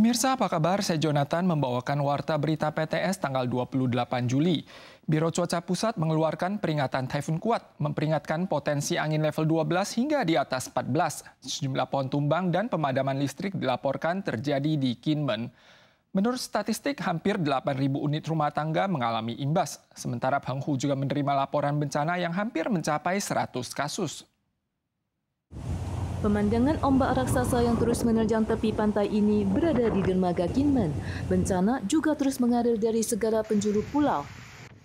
Pemirsa, apa kabar? Saya Jonathan membawakan warta berita PTS tanggal 28 Juli. Biro Cuaca Pusat mengeluarkan peringatan typhoon kuat, memperingatkan potensi angin level 12 hingga di atas 14. Sejumlah pohon tumbang dan pemadaman listrik dilaporkan terjadi di Kinmen. Menurut statistik, hampir 8.000 unit rumah tangga mengalami imbas. Sementara Penghu juga menerima laporan bencana yang hampir mencapai 100 kasus. Pemandangan ombak raksasa yang terus menerjang tepi pantai ini berada di dermaga Kinmen. Bencana juga terus mengalir dari segala penjuru pulau,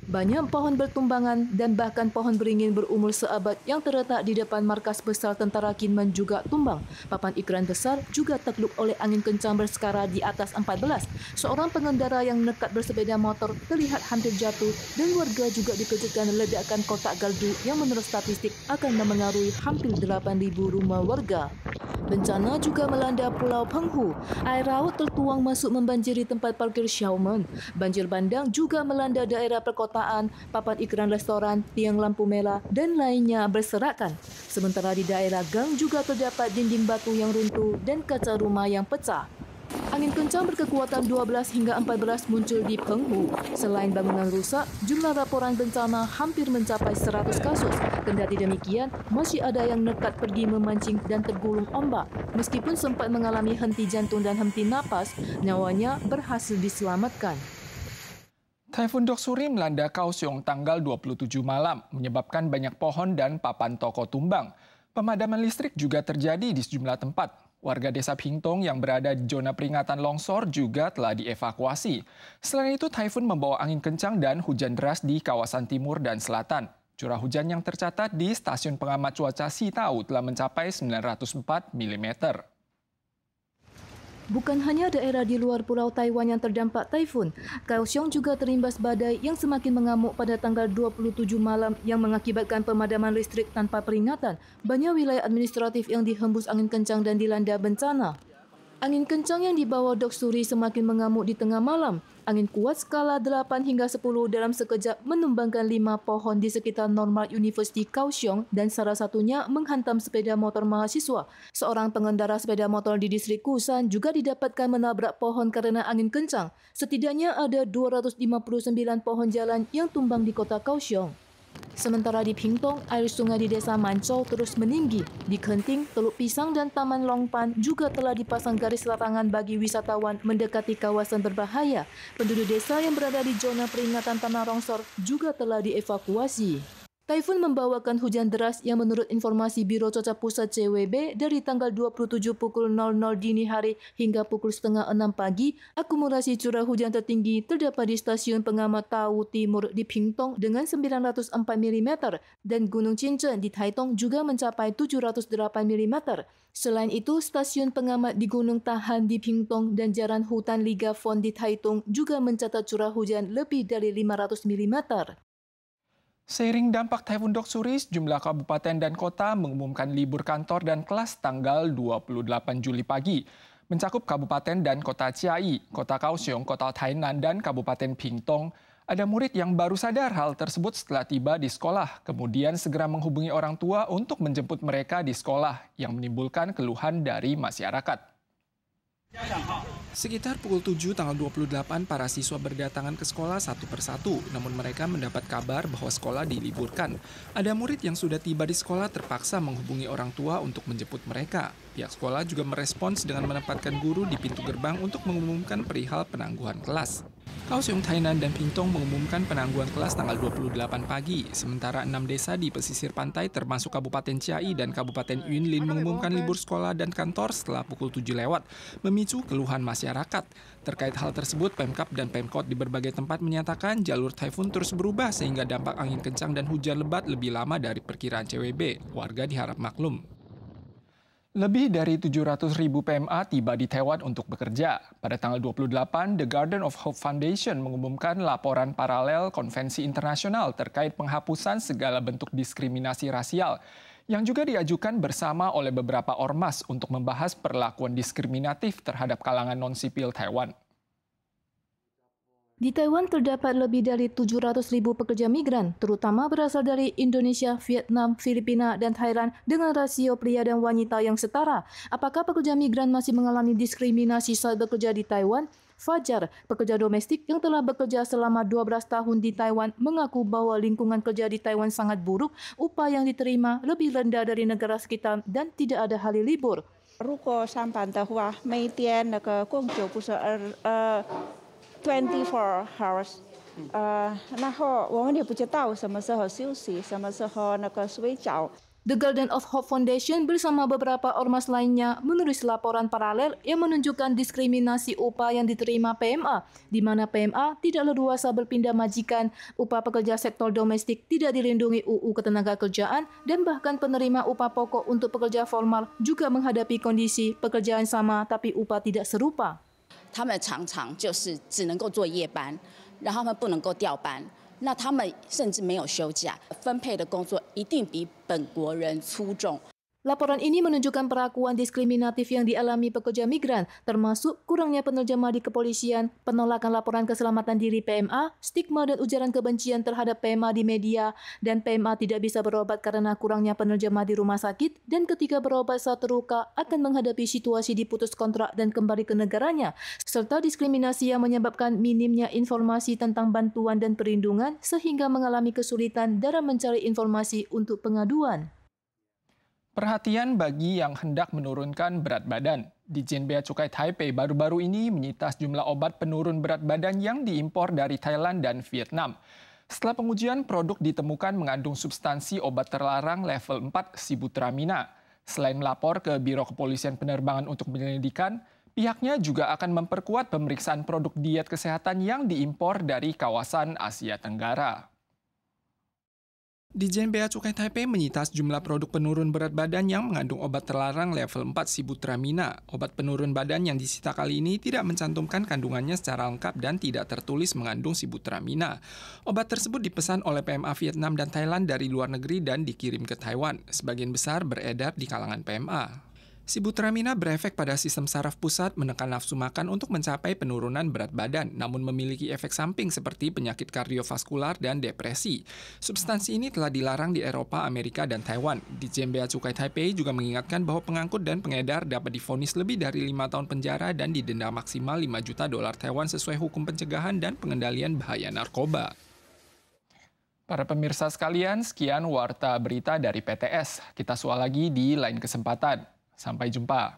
banyak pohon bertumbangan dan bahkan pohon beringin berumur seabad yang terletak di depan markas besar tentara Kinmen juga tumbang. Papan iklan besar juga terklub oleh angin kencang bersekara di atas 14. Seorang pengendara yang nekat bersepeda motor terlihat hampir jatuh dan warga juga dikejutkan ledakan kotak gardu yang menurut statistik akan memengaruhi hampir 8.000 rumah warga. Bencana juga melanda Pulau Penghu. Air laut tertuang masuk membanjiri tempat parkir Xiaomen. Banjir bandang juga melanda daerah perkotaan, papan iklan restoran, tiang lampu merah, dan lainnya berserakan. Sementara di daerah Gang juga terdapat dinding batu yang runtuh dan kaca rumah yang pecah. Angin kencang berkekuatan 12 hingga 14 muncul di Penghu. Selain bangunan rusak, jumlah laporan bencana hampir mencapai 100 kasus. Kendati demikian, masih ada yang nekat pergi memancing dan tergulung ombak. Meskipun sempat mengalami henti jantung dan henti napas, nyawanya berhasil diselamatkan. Taifun Doksuri melanda Kaohsiung tanggal 27 malam, menyebabkan banyak pohon dan papan toko tumbang. Pemadaman listrik juga terjadi di sejumlah tempat. Warga desa Pingtong yang berada di zona peringatan longsor juga telah dievakuasi. Selain itu, typhoon membawa angin kencang dan hujan deras di kawasan timur dan selatan. Curah hujan yang tercatat di stasiun pengamat cuaca Sitau telah mencapai 904 mm. Bukan hanya daerah di luar pulau Taiwan yang terdampak taifun, Kaohsiung juga terimbas badai yang semakin mengamuk pada tanggal 27 malam yang mengakibatkan pemadaman listrik tanpa peringatan. Banyak wilayah administratif yang dihembus angin kencang dan dilanda bencana. Angin kencang yang dibawa Doksuri semakin mengamuk di tengah malam. Angin kuat skala 8 hingga 10 dalam sekejap menumbangkan lima pohon di sekitar Normal University Kaohsiung dan salah satunya menghantam sepeda motor mahasiswa. Seorang pengendara sepeda motor di distrik Kusan juga didapatkan menabrak pohon karena angin kencang. Setidaknya ada 259 pohon jalan yang tumbang di kota Kaohsiung. Sementara di Pingtong, air sungai di desa Mancol terus meninggi. Di Kenting, Teluk Pisang dan Taman Longpan juga telah dipasang garis larangan bagi wisatawan mendekati kawasan berbahaya. Penduduk desa yang berada di zona peringatan tanah longsor juga telah dievakuasi. Typhoon membawakan hujan deras yang menurut informasi Biro Cuaca Pusat CWB dari tanggal 27 pukul 00 dini hari hingga pukul setengah 6 pagi, akumulasi curah hujan tertinggi terdapat di stasiun pengamat Tau Timur di Pingtung dengan 904 mm dan Gunung Cincin di Taitung juga mencapai 708 mm. Selain itu, stasiun pengamat di Gunung Tahan di Pingtong dan Jalan hutan Liga Fon di Taitung juga mencatat curah hujan lebih dari 500 mm. Seiring dampak Typhoon Doksuri, jumlah kabupaten dan kota mengumumkan libur kantor dan kelas tanggal 28 Juli pagi. Mencakup kabupaten dan kota Ciai, kota Kaohsiung, kota Tainan, dan kabupaten Pingtong, ada murid yang baru sadar hal tersebut setelah tiba di sekolah, kemudian segera menghubungi orang tua untuk menjemput mereka di sekolah, yang menimbulkan keluhan dari masyarakat. Sekitar pukul 7 tanggal 28, para siswa berdatangan ke sekolah satu persatu, namun mereka mendapat kabar bahwa sekolah diliburkan. Ada murid yang sudah tiba di sekolah terpaksa menghubungi orang tua untuk menjemput mereka. Pihak sekolah juga merespons dengan menempatkan guru di pintu gerbang untuk mengumumkan perihal penangguhan kelas. Kaohsiung, Tainan, dan Pingtung mengumumkan penangguhan kelas tanggal 28 pagi, sementara enam desa di pesisir pantai termasuk Kabupaten Ciai dan Kabupaten Yunlin mengumumkan libur sekolah dan kantor setelah pukul 7 lewat, memicu keluhan masyarakat. Terkait hal tersebut, Pemkap dan Pemkot di berbagai tempat menyatakan jalur typhoon terus berubah sehingga dampak angin kencang dan hujan lebat lebih lama dari perkiraan CWB. Warga diharap maklum. Lebih dari 700 ribu PMA tiba di Taiwan untuk bekerja. Pada tanggal 28, The Garden of Hope Foundation mengumumkan laporan paralel konvensi internasional terkait penghapusan segala bentuk diskriminasi rasial yang juga diajukan bersama oleh beberapa ormas untuk membahas perlakuan diskriminatif terhadap kalangan non-sipil Taiwan. Di Taiwan terdapat lebih dari 700 ribu pekerja migran, terutama berasal dari Indonesia, Vietnam, Filipina, dan Thailand dengan rasio pria dan wanita yang setara. Apakah pekerja migran masih mengalami diskriminasi saat bekerja di Taiwan? Fajar, pekerja domestik yang telah bekerja selama 12 tahun di Taiwan, mengaku bahwa lingkungan kerja di Taiwan sangat buruk, upah yang diterima lebih rendah dari negara sekitar dan tidak ada hari libur. 24 hours。呃，然后我们也不知道什么时候休息，什么时候那个睡觉。The uh, Garden of Hope Foundation bersama beberapa ormas lainnya menulis laporan paralel yang menunjukkan diskriminasi upah yang diterima PMA, di mana PMA tidak leluasa berpindah majikan, upah pekerja sektor domestik tidak dilindungi UU ketenaga kerjaan, dan bahkan penerima upah pokok untuk pekerja formal juga menghadapi kondisi pekerjaan sama tapi upah tidak serupa. 他们常常就是只能够做夜班，让他们不能够调班，那他们甚至没有休假，分配的工作一定比本国人粗重。Laporan ini menunjukkan perakuan diskriminatif yang dialami pekerja migran, termasuk kurangnya penerjemah di kepolisian, penolakan laporan keselamatan diri PMA, stigma dan ujaran kebencian terhadap PMA di media, dan PMA tidak bisa berobat karena kurangnya penerjemah di rumah sakit, dan ketika berobat saat terluka akan menghadapi situasi diputus kontrak dan kembali ke negaranya, serta diskriminasi yang menyebabkan minimnya informasi tentang bantuan dan perlindungan sehingga mengalami kesulitan dalam mencari informasi untuk pengaduan. Perhatian bagi yang hendak menurunkan berat badan. Di Bea Cukai Taipei baru-baru ini menyita sejumlah obat penurun berat badan yang diimpor dari Thailand dan Vietnam. Setelah pengujian, produk ditemukan mengandung substansi obat terlarang level 4 sibutramina. Selain melapor ke Biro Kepolisian Penerbangan untuk penyelidikan, pihaknya juga akan memperkuat pemeriksaan produk diet kesehatan yang diimpor dari kawasan Asia Tenggara. Dijen Bea Cukai Taipei menyita sejumlah produk penurun berat badan yang mengandung obat terlarang level 4 sibutramina. Obat penurun badan yang disita kali ini tidak mencantumkan kandungannya secara lengkap dan tidak tertulis mengandung sibutramina. Obat tersebut dipesan oleh PMA Vietnam dan Thailand dari luar negeri dan dikirim ke Taiwan. Sebagian besar beredar di kalangan PMA. Sibutramina berefek pada sistem saraf pusat menekan nafsu makan untuk mencapai penurunan berat badan, namun memiliki efek samping seperti penyakit kardiovaskular dan depresi. Substansi ini telah dilarang di Eropa, Amerika, dan Taiwan. Di Jembea Cukai Taipei juga mengingatkan bahwa pengangkut dan pengedar dapat difonis lebih dari lima tahun penjara dan didenda maksimal 5 juta dolar Taiwan sesuai hukum pencegahan dan pengendalian bahaya narkoba. Para pemirsa sekalian, sekian warta berita dari PTS. Kita soal lagi di lain kesempatan. Sampai jumpa.